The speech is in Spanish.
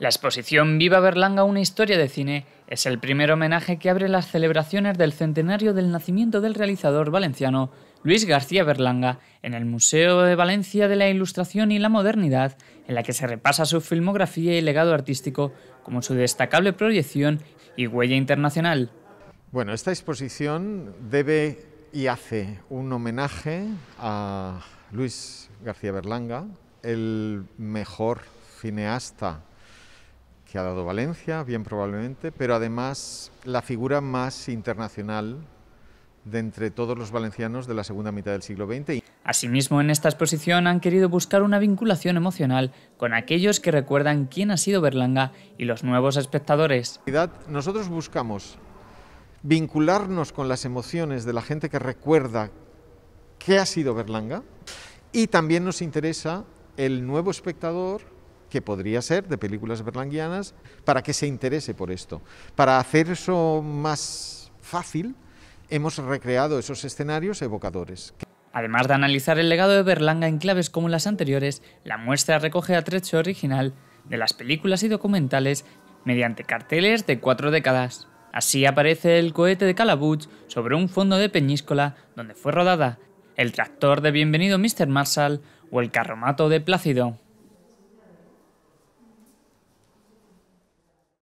La exposición Viva Berlanga, una historia de cine, es el primer homenaje que abre las celebraciones del centenario del nacimiento del realizador valenciano Luis García Berlanga en el Museo de Valencia de la Ilustración y la Modernidad, en la que se repasa su filmografía y legado artístico, como su destacable proyección y huella internacional. Bueno, esta exposición debe y hace un homenaje a Luis García Berlanga, el mejor cineasta que ha dado Valencia, bien probablemente, pero además la figura más internacional de entre todos los valencianos de la segunda mitad del siglo XX. Asimismo, en esta exposición han querido buscar una vinculación emocional con aquellos que recuerdan quién ha sido Berlanga y los nuevos espectadores. Nosotros buscamos vincularnos con las emociones de la gente que recuerda qué ha sido Berlanga y también nos interesa el nuevo espectador que podría ser de películas berlanguianas, para que se interese por esto. Para hacer eso más fácil, hemos recreado esos escenarios evocadores. Además de analizar el legado de Berlanga en claves como las anteriores, la muestra recoge a trecho original de las películas y documentales mediante carteles de cuatro décadas. Así aparece el cohete de Calabuch sobre un fondo de peñíscola donde fue rodada, el tractor de Bienvenido Mr. Marshall o el carromato de Plácido.